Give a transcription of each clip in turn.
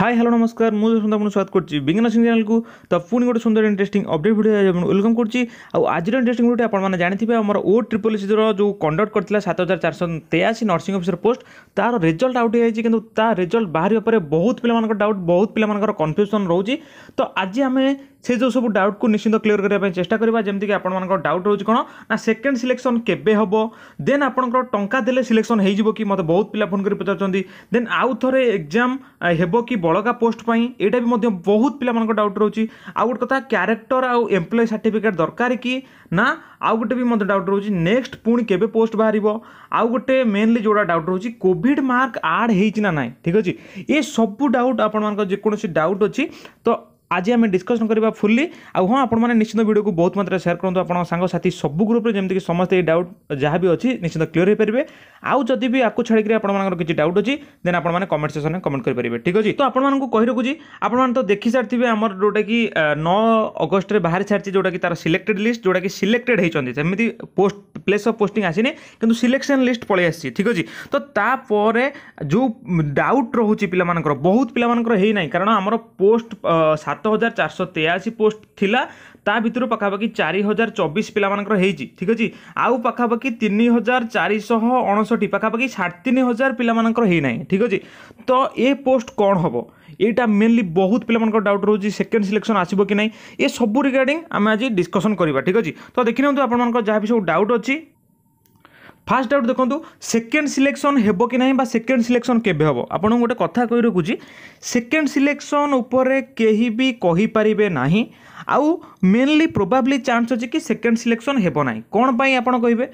hi hello নমস্কার মু সুন্দর আপনার স্বাগত করছি বিজ্ঞান সিং চ্যানেলকু তো পুনি গোটে সুন্দর ইন্টারেস্টিং অপডেট ভিডিও ওয়েলকম করছি আজির ইন্টারেস্টিং ভিডিও আপনার জাঁথিবে আমার ও ট্রিপল সির যে কন্ডক্ট করে সাত হাজার চারশো তেয়াশি নর্সিং অফিসর পোস্ট তার রেজল্ট আউট হয়েছে কিন্তু তা রেজল্ট বাহারা পরে বহুত পিলা ডাউট বহুত পিলা কনফ্যুজন রয়েছে তো আজি আমি সে যে সব ডাউটক নিশ্চিন্ত ক্লিয়ার করা চেষ্টা করা যেমি আপনার ডাউট রয়েছে কোণ না সেকেন্ড সিলেকশন কেবে হব দেন আপনার টঙ্কা দেলে সিলেকশন হয়ে যাব কি মতো বহুত পিলা ফোন করে পচারুচ্ছেন দেন আউ থরে এক্সাম হব কি ବଳକା ପୋଷ୍ଟ ପାଇଁ ଏଇଟା ବି ମଧ୍ୟ ବହୁତ ପିଲାମାନଙ୍କ ଡାଉଟ୍ ରହୁଛି ଆଉ ଗୋଟେ କଥା କ୍ୟାରେକ୍ଟର ଆଉ ଏମ୍ପ୍ଲୟ ସାର୍ଟିଫିକେଟ୍ ଦରକାର କି ନା ଆଉ ଗୋଟେ ବି ମଧ୍ୟ ଡାଉଟ୍ ରହୁଛି ନେକ୍ସଟ ପୁଣି କେବେ ପୋଷ୍ଟ ବାହାରିବ ଆଉ ଗୋଟେ ମେନଲି ଯେଉଁଟା ଡାଉଟ୍ ରହୁଛି କୋଭିଡ଼ ମାର୍କ ଆଡ଼୍ ହେଇଛି ନା ନାହିଁ ଠିକ୍ ଅଛି ଏସବୁ ଡାଉଟ୍ ଆପଣମାନଙ୍କ ଯେକୌଣସି ଡାଉଟ୍ ଅଛି ତ আজি আমি ডিসকসন করা ফুলি আউ হ্যাঁ আপনার নিশ্চিত ভিডিও বহু মাত্রায় সেয়ার করতে আপনার সাংসাথী সবু গ্রুপে যেমি সমস্ত এই ডাউট যা বি অছি নিশ্চিত ক্লিয়ার হয়ে পারে আউ যদি বি আকু ছাড়ি আপনার কিছু ডাউট অছি দেন আপনার কমেন্ট সেকশনে কমেন্ট করে পারে ঠিক আছে তো আপনার কহি রাখুছি আপনার তো দেখি সারিবে আমার যেটা কি ন অগস্টে বাহারি সারিছে যেটা কি তার সিলেক্টেড লিস্ট যেটা কি সিলেক্টেড হয়েছেন সেমি পোস্ট প্লেস অফ পোস্টিং আসিনি কিন্তু সিলেকশন লিস্ট পলাই আসছে ঠিক আছে তো তাপরে যে ডাউট রয়েছে পিলা বহুত পিলা হয়ে না কারণ আমার পোস্ট সাত ସାତ ହଜାର ଚାରିଶହ ତେୟାଅଶୀ ପୋଷ୍ଟ ଥିଲା ତା ଭିତରୁ ପାଖାପାଖି ଚାରି ହଜାର ଚବିଶ ପିଲାମାନଙ୍କର ହେଇଛି ଠିକ୍ ଅଛି ଆଉ ପାଖାପାଖି ତିନି ହଜାର ଚାରିଶହ ଅଣଷଠି ପାଖାପାଖି ସାଢ଼େ ତିନି ହଜାର ପିଲାମାନଙ୍କର ହେଇନାହିଁ ଠିକ୍ ଅଛି ତ ଏ ପୋଷ୍ଟ କ'ଣ ହେବ ଏଇଟା ମେନଲି ବହୁତ ପିଲାମାନଙ୍କର ଡାଉଟ୍ ରହୁଛି ସେକେଣ୍ଡ ସିଲେକ୍ସନ୍ ଆସିବ କି ନାହିଁ ଏସବୁ ରିଗାର୍ଡ଼ିଂ ଆମେ ଆଜି ଡିସ୍କସନ୍ କରିବା ଠିକ୍ ଅଛି ତ ଦେଖିନିଅନ୍ତୁ ଆପଣମାନଙ୍କର ଯାହା ବି ସବୁ ଡାଉଟ୍ ଅଛି ফার্স্ট ডাউট দেখন্তু সেকেন্ড সিলেকশন ହେବ କି ନାହିଁ ବା ସେକେଣ୍ଡ ସିଲେକ୍ସନ୍ କେବେ ହେବ ଆପଣଙ୍କୁ ଗୋଟେ କଥା କହି ରଖୁଛି ସେକେଣ୍ଡ ସିଲେକ୍ସନ୍ ଉପରେ କେହି ବି କହିପାରିବେ ନାହିଁ ଆଉ ମେନ୍ଲି ପ୍ରୋବାବ୍ଲି ଚାନ୍ସ ଅଛି କି ସେକେଣ୍ଡ ସିଲେକ୍ସନ୍ ହେବ ନାହିଁ କ'ଣ ପାଇଁ ଆପଣ କହିବେ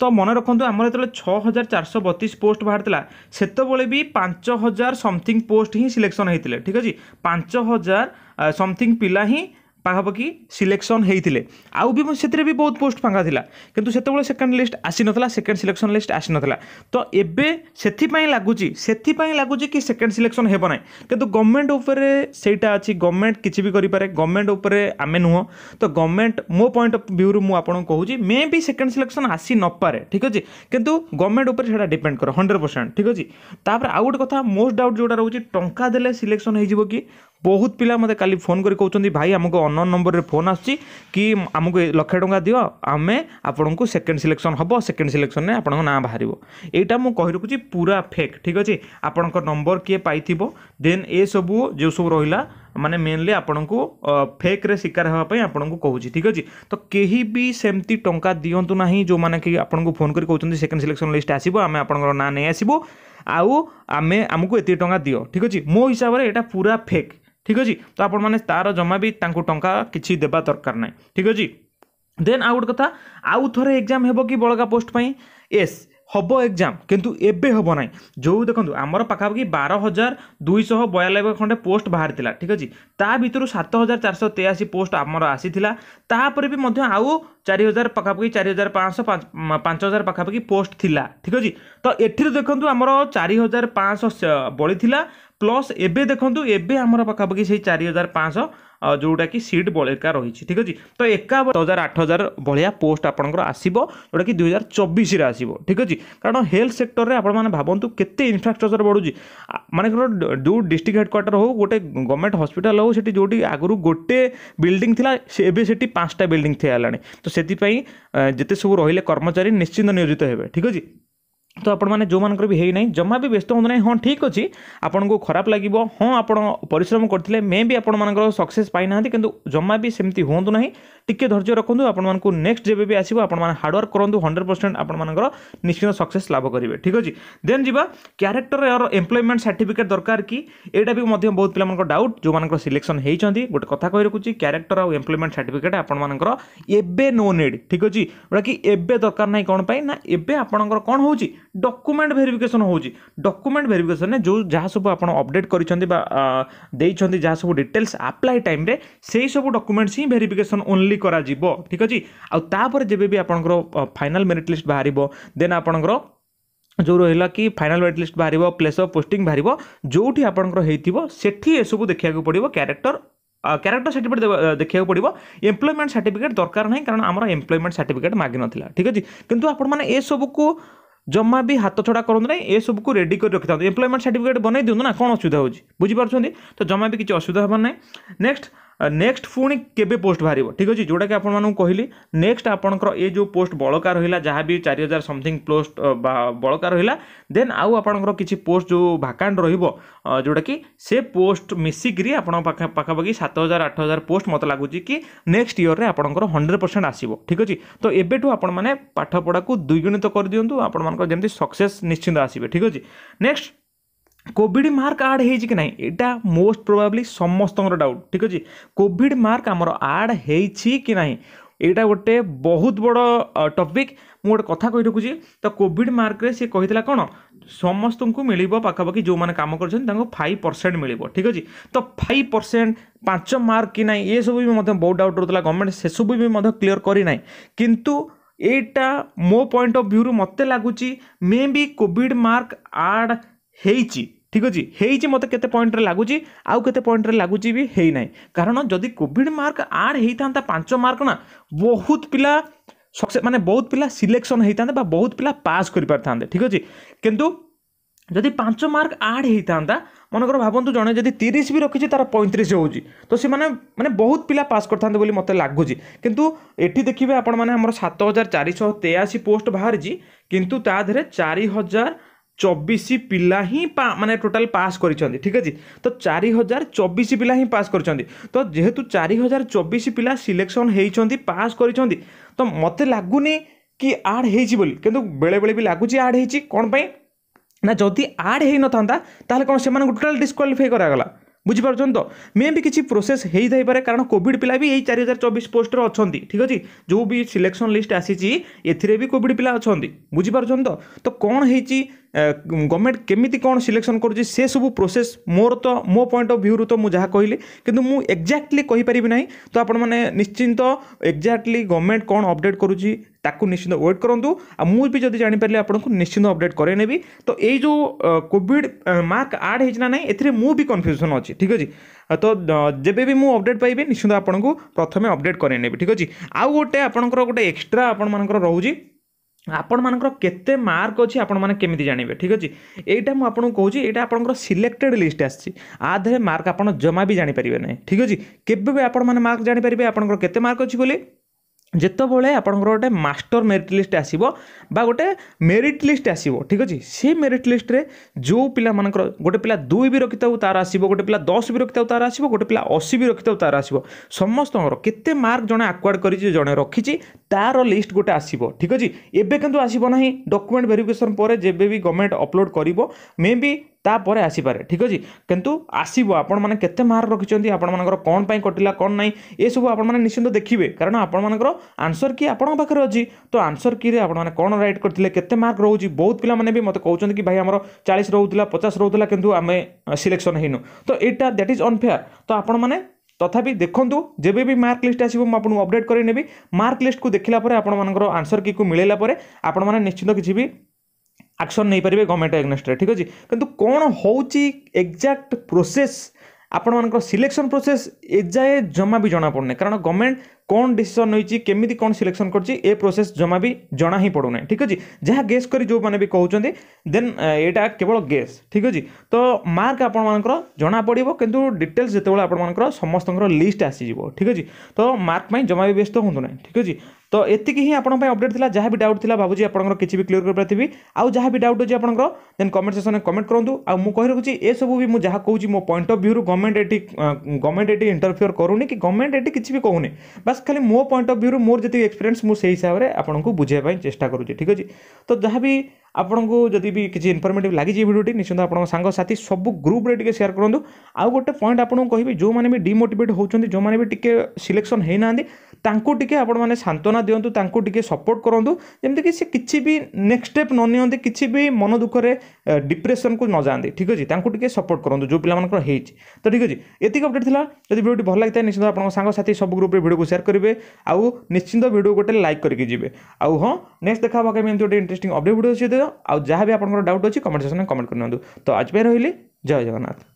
ତ ମନେ ରଖନ୍ତୁ ଆମର ଯେତେବେଳେ ଛଅ ହଜାର ଚାରିଶହ ବତିଶ ପୋଷ୍ଟ ବାହାରିଥିଲା ସେତେବେଳେ ବି ପାଞ୍ଚ ହଜାର ସମଥିଙ୍ଗ ପୋଷ୍ଟ ହିଁ ସିଲେକ୍ସନ୍ ହେଇଥିଲେ ଠିକ୍ ଅଛି ପାଞ୍ଚ ହଜାର ସମଥିଙ୍ଗ ପିଲା ହିଁ ପାଖାପାଖି ସିଲେକ୍ସନ୍ ହେଇଥିଲେ ଆଉ ବି ସେଥିରେ ବି ବହୁତ ପୋଷ୍ଟ ଫାଙ୍କା ଥିଲା କିନ୍ତୁ ସେତେବେଳେ ସେକେଣ୍ଡ ଲିଷ୍ଟ ଆସିନଥିଲା ସେକେଣ୍ଡ ସିଲେକ୍ସନ୍ ଲିଷ୍ଟ ଆସିନଥିଲା ତ ଏବେ ସେଥିପାଇଁ ଲାଗୁଛି ସେଥିପାଇଁ ଲାଗୁଛି କି ସେକେଣ୍ଡ ସିଲେକ୍ସନ୍ ହେବ ନାହିଁ କିନ୍ତୁ ଗଭର୍ଣ୍ଣମେଣ୍ଟ ଉପରେ ସେଇଟା ଅଛି ଗଭର୍ଣ୍ଣମେଣ୍ଟ କିଛି ବି କରିପାରେ ଗଭର୍ଣ୍ଣମେଣ୍ଟ ଉପରେ ଆମେ ନୁହଁ ତ ଗଭର୍ଣ୍ଣମେଣ୍ଟ ମୋ ପଏଣ୍ଟ ଅଫ୍ ଭ୍ୟୁରୁ ମୁଁ ଆପଣଙ୍କୁ କହୁଛି ମେ ବି ସେକେଣ୍ଡ ସିଲେକ୍ସନ୍ ଆସି ନପାରେ ଠିକ୍ ଅଛି କିନ୍ତୁ ଗଭର୍ଣ୍ଣମେଣ୍ଟ ଉପରେ ସେଇଟା ଡିପେଣ୍ଡ କର ହଣ୍ଡ୍ରେଡ଼ ପରସେଣ୍ଟ ଠିକ୍ ଅଛି ତାପରେ ଆଉ ଗୋଟେ କଥା ମୋଷ୍ଟ ଡାଉଟ୍ ଯେଉଁଟା ରହୁଛି ଟଙ୍କା ଦେଲେ ସିଲେକ୍ସନ୍ ହେଇଯିବ କି ବହୁତ ପିଲା ମୋତେ କାଲି ଫୋନ୍ କରି କହୁଛନ୍ତି ଭାଇ ଆମକୁ ଅନ୍ୟ ନମ୍ବରରେ ଫୋନ୍ ଆସୁଛି କି ଆମକୁ ଲକ୍ଷେ ଟଙ୍କା ଦିଅ ଆମେ ଆପଣଙ୍କୁ ସେକେଣ୍ଡ ସିଲେକ୍ସନ୍ ହେବ ସେକେଣ୍ଡ ସିଲେକ୍ସନ୍ରେ ଆପଣଙ୍କ ନାଁ ବାହାରିବ ଏଇଟା ମୁଁ କହି ରଖୁଛି ପୁରା ଫେକ୍ ଠିକ୍ ଅଛି ଆପଣଙ୍କ ନମ୍ବର କିଏ ପାଇଥିବ ଦେନ୍ ଏସବୁ ଯେଉଁ ସବୁ ରହିଲା ମାନେ ମେନ୍ଲି ଆପଣଙ୍କୁ ଫେକ୍ରେ ଶିକାର ହେବା ପାଇଁ ଆପଣଙ୍କୁ କହୁଛି ଠିକ୍ ଅଛି ତ କେହି ବି ସେମିତି ଟଙ୍କା ଦିଅନ୍ତୁ ନାହିଁ ଯେଉଁମାନେ କି ଆପଣଙ୍କୁ ଫୋନ୍ କରି କହୁଛନ୍ତି ସେକେଣ୍ଡ ସିଲେକ୍ସନ୍ ଲିଷ୍ଟ ଆସିବ ଆମେ ଆପଣଙ୍କର ନାଁ ନେଇ ଆସିବୁ ଆଉ ଆମେ ଆମକୁ ଏତିକି ଟଙ୍କା ଦିଅ ଠିକ୍ ଅଛି ମୋ ହିସାବରେ ଏଇଟା ପୁରା ଫେକ୍ ঠিক ଅଛି ତ ଆପଣମାନେ ତା'ର ଜମା ବି ତାଙ୍କୁ ଟଙ୍କା କିଛି ଦେବା ଦରକାର ନାହିଁ ଠିକ୍ ଅଛି ଦେନ୍ ଆଉ ଗୋଟେ କଥା ଆଉ ଥରେ ଏକ୍ଜାମ୍ ହେବ କି ବଳକା ପୋଷ୍ଟ ପାଇଁ ୟେସ୍ হব এক্সাম কিন্তু এবে হব না যে দেখুন আমার পাখাপাখি বার হাজার দুইশহ বয়ানবে খণ্ডে পোস্ট বাহারি ঠিক আছে তা ভিতর সাত হাজার চারশো তেয়াশি পোস্ট আমার আসি তাপরে বি আউ চারি হাজার পাখাপাখি চারি হাজার পাঁচশো পাঁচ হাজার পাখাপাখি পোস্ট লা ঠিক আছে তো এটি দেখুন আমার চারি হাজার পাঁচশো বলি লা প্লস এবে দেখুন এবে আমার পাখাপাখি সেই চারি হাজার পাঁচশো ଯେଉଁଟାକି ସିଟ୍ ବଳକା ରହିଛି ଠିକ୍ ଅଛି ତ ଏକାବନ ହଜାର ଆଠ ହଜାର ଭଳିଆ ପୋଷ୍ଟ ଆପଣଙ୍କର ଆସିବ ଯେଉଁଟାକି ଦୁଇ ହଜାର ଚବିଶରେ ଆସିବ ଠିକ୍ ଅଛି କାରଣ ହେଲ୍ଥ ସେକ୍ଟରରେ ଆପଣମାନେ ଭାବନ୍ତୁ କେତେ ଇନଫ୍ରାଷ୍ଟ୍ରକ୍ଚର ବଢ଼ୁଛି ମାନଙ୍କର ଯେଉଁ ଡିଷ୍ଟ୍ରିକ୍ଟ ହେଡ଼କ୍ୱାର୍ଟର ହେଉ ଗୋଟେ ଗଭର୍ଣ୍ଣମେଣ୍ଟ ହସ୍ପିଟାଲ ହେଉ ସେଠି ଯେଉଁଠି ଆଗରୁ ଗୋଟେ ବିଲ୍ଡିଂ ଥିଲା ଏବେ ସେଠି ପାଞ୍ଚଟା ବିଲ୍ଡିଂ ଥିଲା ହେଲାଣି ତ ସେଥିପାଇଁ ଯେତେ ସବୁ ରହିଲେ କର୍ମଚାରୀ ନିଶ୍ଚିନ୍ତ ନିୟୋଜିତ ହେବେ ଠିକ୍ ଅଛି ତ ଆପଣମାନେ ଯେଉଁମାନଙ୍କର ବି ହେଇନାହିଁ ଜମା ବି ବ୍ୟସ୍ତ ହୁଅନ୍ତୁ ନାହିଁ ହଁ ଠିକ୍ ଅଛି ଆପଣଙ୍କୁ ଖରାପ ଲାଗିବ ହଁ ଆପଣ ପରିଶ୍ରମ କରିଥିଲେ ମେ ବି ଆପଣମାନଙ୍କର ସକ୍ସେସ୍ ପାଇନାହାନ୍ତି କିନ୍ତୁ ଜମା ବି ସେମିତି ହୁଅନ୍ତୁ ନାହିଁ ଟିକିଏ ଧୈର୍ଯ୍ୟ ରଖନ୍ତୁ ଆପଣମାନଙ୍କୁ ନେକ୍ସଟ ଯେବେ ବି ଆସିବ ଆପଣମାନେ ହାର୍ଡ଼ୱାର୍କ କରନ୍ତୁ ହଣ୍ଡ୍ରେଡ଼ ପରସେଣ୍ଟ ଆପଣମାନଙ୍କର ନିଶ୍ଚିତ ସକ୍ସେସ୍ ଲାଭ କରିବେ ଠିକ୍ ଅଛି ଦେନ୍ ଯିବା କ୍ୟାରେକ୍ଟର ଏହାର ଏମ୍ପ୍ଲୟମେଣ୍ଟ ସାର୍ଟିଫିକେଟ୍ ଦରକାର କି ଏଇଟା ବି ମଧ୍ୟ ବହୁତ ପିଲାମାନଙ୍କର ଡାଉଟ୍ ଯେଉଁମାନଙ୍କର ସିଲେକ୍ସନ୍ ହେଇଛନ୍ତି ଗୋଟେ କଥା କହି ରଖୁଛି କ୍ୟାରେକ୍ଟର ଆଉ ଏମ୍ପ୍ଲୟମେଣ୍ଟ ସାର୍ଟିଫିକେଟ୍ ଆପଣମାନଙ୍କର ଏବେ ନୋ ନିଡ୍ ଠିକ୍ ଅଛି ଯେଉଁଟାକି ଏବେ ଦରକାର ନାହିଁ କ'ଣ ପାଇଁ ନା ଏବେ ଆପଣଙ୍କର କ'ଣ ହେଉଛି ডকুমেন্ট ভেরিফিকেসন ହେଉଛି ଡକୁମେଣ୍ଟ ଭେରିଫିକେସନ୍ରେ ଯେଉଁ ଯାହା ସବୁ ଆପଣ ଅପଡ଼େଟ୍ କରିଛନ୍ତି ବା ଦେଇଛନ୍ତି ଯାହା ସବୁ ଡିଟେଲ୍ସ ଆପ୍ଲାଏ ଟାଇମ୍ରେ ସେଇ ସବୁ ଡକୁମେଣ୍ଟସ୍ ହିଁ ଭେରିଫିକେସନ୍ ଓନ୍ଲି କରାଯିବ ଠିକ୍ ଅଛି ଆଉ ତାପରେ ଯେବେ ବି ଆପଣଙ୍କର ଫାଇନାଲ୍ ମେରିଟ୍ ଲିଷ୍ଟ ବାହାରିବ ଦେନ୍ ଆପଣଙ୍କର ଯେଉଁ ରହିଲା କି ଫାଇନାଲ୍ ୱେଟ୍ ଲିଷ୍ଟ ବାହାରିବ ପ୍ଲେସ୍ ଅଫ୍ ପୋଷ୍ଟିଂ ବାହାରିବ ଯେଉଁଠି ଆପଣଙ୍କର ହେଇଥିବ ସେଠି ଏସବୁ ଦେଖିବାକୁ ପଡ଼ିବ କ୍ୟାରେକ୍ଟର କ୍ୟାରେକ୍ଟର ସାର୍ଟିଫିକେଟ୍ ଦେଖିବାକୁ ପଡ଼ିବ ଏମ୍ପ୍ଲୟମେଣ୍ଟ ସାର୍ଟିଫିକେଟ୍ ଦରକାର ନାହିଁ କାରଣ ଆମର ଏମ୍ପ୍ଲୟମେଣ୍ଟ ସାର୍ଟିଫିକେଟ୍ ମାଗିନଥିଲା ଠିକ୍ ଅଛି କିନ୍ତୁ ଆପଣମାନେ ଏସବୁକୁ ଜମା ବି ହାତ ଛଡ଼ା କରନ୍ତୁ ନାହିଁ ଏସବୁକୁ ରେଡ଼ି କରି ରଖିଥାନ୍ତୁ ଏମ୍ପ୍ଲୟମେଣ୍ଟ ସାର୍ଟିଫିକେଟ୍ ବନେଇ ଦିଅନ୍ତୁ ନା କ'ଣ ଅସୁବିଧା ହେଉଛି ବୁଝିପାରୁଛନ୍ତି ତ ଜମା ବି କିଛି ଅସୁବିଧା ହେବ ନାହିଁ ନେକ୍ସଟ ନେକ୍ସଟ ପୁଣି କେବେ ପୋଷ୍ଟ ବାହାରିବ ଠିକ୍ ଅଛି ଯେଉଁଟାକି ଆପଣମାନଙ୍କୁ କହିଲି ନେକ୍ସଟ ଆପଣଙ୍କର ଏ ଯେଉଁ ପୋଷ୍ଟ ବଳକା ରହିଲା ଯାହା ବି ଚାରି ହଜାର ସମଥିଙ୍ଗ ପୋଷ୍ଟ ବଳକା ରହିଲା ଦେନ୍ ଆଉ ଆପଣଙ୍କର କିଛି ପୋଷ୍ଟ ଯେଉଁ ଭାକାଣ୍ଟ ରହିବ ଯେଉଁଟାକି ସେ ପୋଷ୍ଟ ମିଶିକିରି ଆପଣଙ୍କ ପାଖାପାଖି ସାତ ହଜାର ଆଠ ହଜାର ପୋଷ୍ଟ ମୋତେ ଲାଗୁଛି କି ନେକ୍ସଟ ଇୟରରେ ଆପଣଙ୍କର ହଣ୍ଡ୍ରେଡ଼ ପରସେଣ୍ଟ ଆସିବ ଠିକ୍ ଅଛି ତ ଏବେଠୁ ଆପଣମାନେ ପାଠପଢ଼ାକୁ ଦ୍ୱିଗୁଣିତ କରିଦିଅନ୍ତୁ ଆପଣମାନଙ୍କର ଯେମିତି ସକ୍ସେସ୍ ନିଶ୍ଚିନ୍ତ ଆସିବେ ଠିକ୍ ଅଛି ନେକ୍ସଟ কোভিড মার্ক আড হয়েছে কি না এটা মোস্ট প্রোবাবলি সমস্তর ডাউট ঠিক আছে কোভিড মার্ক আমার আড হয়েছি কি না এইটা গোটে বহুত বড় টপিক ମୁଁ ଗୋଟେ କଥା କହି ରଖୁଛି ତ କୋଭିଡ଼ ମାର୍କରେ ସେ କହିଥିଲା କ'ଣ ସମସ୍ତଙ୍କୁ ମିଳିବ ପାଖାପାଖି ଯେଉଁମାନେ କାମ କରୁଛନ୍ତି ତାଙ୍କୁ ଫାଇଭ୍ ପରସେଣ୍ଟ ମିଳିବ ଠିକ୍ ଅଛି ତ ଫାଇଭ୍ ପରସେଣ୍ଟ ପାଞ୍ଚ ମାର୍କ କି ନାହିଁ ଏସବୁ ବି ମଧ୍ୟ ବହୁତ ଡାଉଟ୍ ରହୁଥିଲା ଗଭର୍ଣ୍ଣମେଣ୍ଟ ସେସବୁ ବି ମଧ୍ୟ କ୍ଲିଅର୍ କରିନାହିଁ କିନ୍ତୁ ଏଇଟା ମୋ ପଏଣ୍ଟ ଅଫ୍ ଭ୍ୟୁରୁ ମୋତେ ଲାଗୁଛି maybe covid mark add ହେଇଛି ଠିକ୍ ଅଛି ହେଇଛି ମୋତେ କେତେ ପଏଣ୍ଟରେ ଲାଗୁଛି ଆଉ କେତେ ପଏଣ୍ଟରେ ଲାଗୁଛି ବି ହେଇନାହିଁ କାରଣ ଯଦି କୋଭିଡ଼ ମାର୍କ ଆଡ଼୍ ହେଇଥାନ୍ତା ପାଞ୍ଚ ମାର୍କ ନା ବହୁତ ପିଲା ସକ୍ସେ ମାନେ ବହୁତ ପିଲା ସିଲେକ୍ସନ୍ ହେଇଥାନ୍ତେ ବା ବହୁତ ପିଲା ପାସ୍ କରିପାରିଥାନ୍ତେ ଠିକ୍ ଅଛି କିନ୍ତୁ ଯଦି ପାଞ୍ଚ ମାର୍କ ଆଡ଼୍ ହେଇଥାନ୍ତା ମନେକର ଭାବନ୍ତୁ ଜଣେ ଯଦି ତିରିଶ ବି ରଖିଛି ତା'ର ପଇଁତିରିଶ ହେଉଛି ତ ସେମାନେ ମାନେ ବହୁତ ପିଲା ପାସ୍ କରିଥାନ୍ତେ ବୋଲି ମୋତେ ଲାଗୁଛି କିନ୍ତୁ ଏଠି ଦେଖିବେ ଆପଣମାନେ ଆମର ସାତ ହଜାର ଚାରିଶହ ତେୟାଅଶୀ ପୋଷ୍ଟ ବାହାରିଛି କିନ୍ତୁ ତା ଦେହରେ ଚାରି ହଜାର চবিশ পিলা ହିଁ ମାନେ ଟୋଟାଲ୍ ପାସ୍ କରିଛନ୍ତି ଠିକ୍ ଅଛି ତ ଚାରି ହଜାର ଚବିଶ ପିଲା ହିଁ ପାସ୍ କରିଛନ୍ତି ତ ଯେହେତୁ ଚାରି ହଜାର ଚବିଶ ପିଲା ସିଲେକ୍ସନ୍ ହେଇଛନ୍ତି ପାସ୍ କରିଛନ୍ତି ତ ମୋତେ ଲାଗୁନି କି ଆଡ଼୍ ହେଇଛି ବୋଲି କିନ୍ତୁ ବେଳେବେଳେ ବି ଲାଗୁଛି ଆଡ଼୍ ହେଇଛି କ'ଣ ପାଇଁ ନା ଯଦି ଆଡ଼୍ ହେଇନଥାନ୍ତା ତାହେଲେ କ'ଣ ସେମାନଙ୍କୁ ଟୋଟାଲ୍ ଡିସ୍କ୍ୱାଲିଫାଇ କରାଗଲା ବୁଝିପାରୁଛନ୍ତି ତ ମେ ବି କିଛି ପ୍ରୋସେସ୍ ହେଇଥାଇପାରେ କାରଣ କୋଭିଡ଼ ପିଲା ବି ଏଇ ଚାରି ହଜାର ଚବିଶ ପୋଷ୍ଟରେ ଅଛନ୍ତି ଠିକ୍ ଅଛି ଯେଉଁ ବି ସିଲେକ୍ସନ୍ ଲିଷ୍ଟ ଆସିଛି ଏଥିରେ ବି କୋଭିଡ଼ ପିଲା ଅଛନ୍ତି ବୁଝିପାରୁଛନ୍ତି ତ ତ କ'ଣ ହେଇଛି ଗଭର୍ଣ୍ଣମେଣ୍ଟ କେମିତି କ'ଣ ସିଲେକ୍ସନ୍ କରୁଛି ସେସବୁ ପ୍ରୋସେସ୍ ମୋର ତ ମୋ ପଏଣ୍ଟ ଅଫ୍ ଭ୍ୟୁରୁ ତ ମୁଁ ଯାହା କହିଲି କିନ୍ତୁ ମୁଁ ଏକ୍ଜାକ୍ଟଲି କହିପାରିବି ନାହିଁ ତ ଆପଣମାନେ ନିଶ୍ଚିନ୍ତ ଏକ୍ଜାକ୍ଟଲି ଗଭର୍ଣ୍ଣମେଣ୍ଟ କ'ଣ ଅପଡ଼େଟ୍ କରୁଛି ତାକୁ ନିଶ୍ଚିନ୍ତ ୱେଟ୍ କରନ୍ତୁ ଆଉ ମୁଁ ବି ଯଦି ଜାଣିପାରିଲି ଆପଣଙ୍କୁ ନିଶ୍ଚିନ୍ତ ଅପଡ଼େଟ୍ କରାଇ ନେବି ତ ଏଇ ଯେଉଁ କୋଭିଡ଼ ମାର୍କ ଆଡ଼୍ ହେଇଛି ନା ନାହିଁ ଏଥିରେ ମୁଁ ବି କନଫ୍ୟୁଜନ୍ ଅଛି ଠିକ୍ ଅଛି ତ ଯେବେ ବି ମୁଁ ଅପଡ଼େଟ୍ ପାଇବି ନିଶ୍ଚିନ୍ତ ଆପଣଙ୍କୁ ପ୍ରଥମେ ଅପଡ଼େଟ୍ କରାଇ ନେବି ଠିକ୍ ଅଛି ଆଉ ଗୋଟେ ଆପଣଙ୍କର ଗୋଟେ ଏକ୍ସଟ୍ରା ଆପଣମାନଙ୍କର ରହୁଛି ଆପଣମାନଙ୍କର କେତେ ମାର୍କ ଅଛି ଆପଣମାନେ କେମିତି ଜାଣିବେ ଠିକ୍ ଅଛି ଏଇଟା ମୁଁ ଆପଣଙ୍କୁ କହୁଛି ଏଇଟା ଆପଣଙ୍କର ସିଲେକ୍ଟେଡ଼ ଲିଷ୍ଟ ଆସିଛି ଆ ଦେହରେ ମାର୍କ ଆପଣ ଜମା ବି ଜାଣିପାରିବେ ନାହିଁ ଠିକ୍ ଅଛି କେବେ ବି ଆପଣମାନେ ମାର୍କ ଜାଣିପାରିବେ ଆପଣଙ୍କର କେତେ ମାର୍କ ଅଛି ବୋଲି ଯେତେବେଳେ ଆପଣଙ୍କର ଗୋଟେ ମାଷ୍ଟର ମେରିଟ୍ ଲିଷ୍ଟ ଆସିବ ବା ଗୋଟେ ମେରିଟ୍ ଲିଷ୍ଟ ଆସିବ ଠିକ୍ ଅଛି ସେ ମେରିଟ୍ ଲିଷ୍ଟରେ ଯେଉଁ ପିଲାମାନଙ୍କର ଗୋଟେ ପିଲା ଦୁଇ ବି ରଖିଥାଉ ତା'ର ଆସିବ ଗୋଟେ ପିଲା ଦଶ ବି ରଖିଥାଉ ତା'ର ଆସିବ ଗୋଟେ ପିଲା ଅଶୀ ବି ରଖିଥାଉ ତା'ର ଆସିବ ସମସ୍ତଙ୍କର କେତେ ମାର୍କ ଜଣେ ଆକ୍ୱାର୍ଡ଼ କରିଛି ଜଣେ ରଖିଛି ତା'ର ଲିଷ୍ଟ ଗୋଟେ ଆସିବ ଠିକ୍ ଅଛି ଏବେ କିନ୍ତୁ ଆସିବ ନାହିଁ ଡକ୍ୟୁମେଣ୍ଟ ଭେରିଫିକେସନ୍ ପରେ ଯେବେ ବି ଗଭର୍ଣ୍ଣମେଣ୍ଟ ଅପଲୋଡ଼ କରିବ ମେ ବି ତାପରେ ଆସିପାରେ ଠିକ୍ ଅଛି କିନ୍ତୁ ଆସିବ ଆପଣମାନେ କେତେ ମାର୍କ ରଖିଛନ୍ତି ଆପଣମାନଙ୍କର କ'ଣ ପାଇଁ କଟିଲା କ'ଣ ନାହିଁ ଏସବୁ ଆପଣମାନେ ନିଶ୍ଚିନ୍ତ ଦେଖିବେ କାରଣ ଆପଣମାନଙ୍କର ଆନ୍ସର୍ କି ଆପଣଙ୍କ ପାଖରେ ଅଛି ତ ଆନ୍ସର୍ କିରେ ଆପଣମାନେ କ'ଣ ରାଇଟ୍ କରିଥିଲେ କେତେ ମାର୍କ ରହୁଛି ବହୁତ ପିଲାମାନେ ବି ମୋତେ କହୁଛନ୍ତି କି ଭାଇ ଆମର ଚାଳିଶ ରହୁଥିଲା ପଚାଶ ରହୁଥିଲା କିନ୍ତୁ ଆମେ ସିଲେକ୍ସନ୍ ହେଇନୁ ତ ଏଇଟା ଦ୍ୟାଟ୍ ଇଜ୍ ଅନଫେୟାର୍ ତ ଆପଣମାନେ তথাপি দেখন্তু যেবে বি মার্ক লিষ্ট আসব মু আপনার অপডেট করে নেবি মার্ক লিষ্টকু দেখিলা পরে আপনার আনসর কি মিলাইলা পরে আপনার নিশ্চিত কিছু বি ଆକ୍ସନ୍ ନେଇପାରିବେ ଗଭର୍ଣ୍ଣମେଣ୍ଟ ଏଗ୍ନେଷ୍ଟରେ ଠିକ୍ ଅଛି କିନ୍ତୁ କ'ଣ ହେଉଛି ଏକ୍ଜାକ୍ଟ ପ୍ରୋସେସ୍ ଆପଣମାନଙ୍କର ସିଲେକ୍ସନ୍ ପ୍ରୋସେସ୍ ଏଯାଏ ଜମା ବି ଜଣାପଡ଼ୁନି କାରଣ ଗଭର୍ଣ୍ଣମେଣ୍ଟ କ'ଣ ଡିସିସନ୍ ନେଇଛି କେମିତି କ'ଣ ସିଲେକ୍ସନ୍ କରିଛି ଏ ପ୍ରୋସେସ୍ ଜମା ବି ଜଣା ହିଁ ପଡ଼ୁନାହିଁ ଠିକ୍ ଅଛି ଯାହା ଗେସ୍ କରି ଯେଉଁମାନେ ବି କହୁଛନ୍ତି ଦେନ୍ ଏଇଟା କେବଳ ଗେସ୍ ଠିକ୍ ଅଛି ତ ମାର୍କ ଆପଣମାନଙ୍କର ଜଣାପଡ଼ିବ କିନ୍ତୁ ଡିଟେଲ୍ସ ଯେତେବେଳେ ଆପଣମାନଙ୍କର ସମସ୍ତଙ୍କର ଲିଷ୍ଟ ଆସିଯିବ ଠିକ୍ ଅଛି ତ ମାର୍କ ପାଇଁ ଜମା ବି ବ୍ୟସ୍ତ ହୁଅନ୍ତୁ ନାହିଁ ଠିକ୍ ଅଛି तो ये ही आप अपडेट था जहाँ भी डाउट था भाजी आप किसी भी क्लीयर करी आउ जहाँ भी डाउट अच्छे आपंकर देन कमेंट सेसन में कमेंट करूँ मुझे रखी ये सब भी मुझे कौन मो पॉइंट अफ भ्यू गवर्नमेंट ये गवर्नमेंट ये इंटरफियर करूँ कि गवर्नमेंट ये किसी भी कहूनी बास खाली मो पॉइंट अफ भ्यू मोर जी एक्सपीरियंस मुझे हिसाब से आपको बुझे चेस्ट करूँ ठीक अच्छे तो जहाँ भी आपको जब भी किसी इनफर्मेट लगी भिडियोटी निश्चित आपसा सब ग्रुप्रे सेयार करूँ आउ गोटे पॉइंट आपको कहि जो मैंने भी डिमोटेट हो जो मैंने भी टी सिलेक्शन होना टी सांत्वना दिवतुता सपोर्ट करूँ जमीक सी किसी भी नेक्स्ट स्टेप नियंत किसी भी मन दुख से डिप्रेसन को न जाते ठीक अच्छे टी सपोर्ट करूँ जो पाला हो तो ठीक अच्छे एति अपडेट था जब भिडियो भल लगता है निश्चित आपसा सब ग्रुप भिडियो को सेयार करेंगे आउ निश्चिंत भिडियो गोटे लाइक करके जी आउ हाँ नेक्स्ट देखा कमी एम गोटे इंटरेस्टिंग अपडेट भिडियो ଆଉ ଯାହା ବି ଆପଣଙ୍କର ଡାଉଟ୍ ଅଛି କମେଣ୍ଟ ସେକ୍ସନରେ କମେଣ୍ଟ କରିନିଅନ୍ତୁ ତ ଆଜି ପାଇଁ ରହିଲି ଜୟ ଜଗନ୍ନାଥ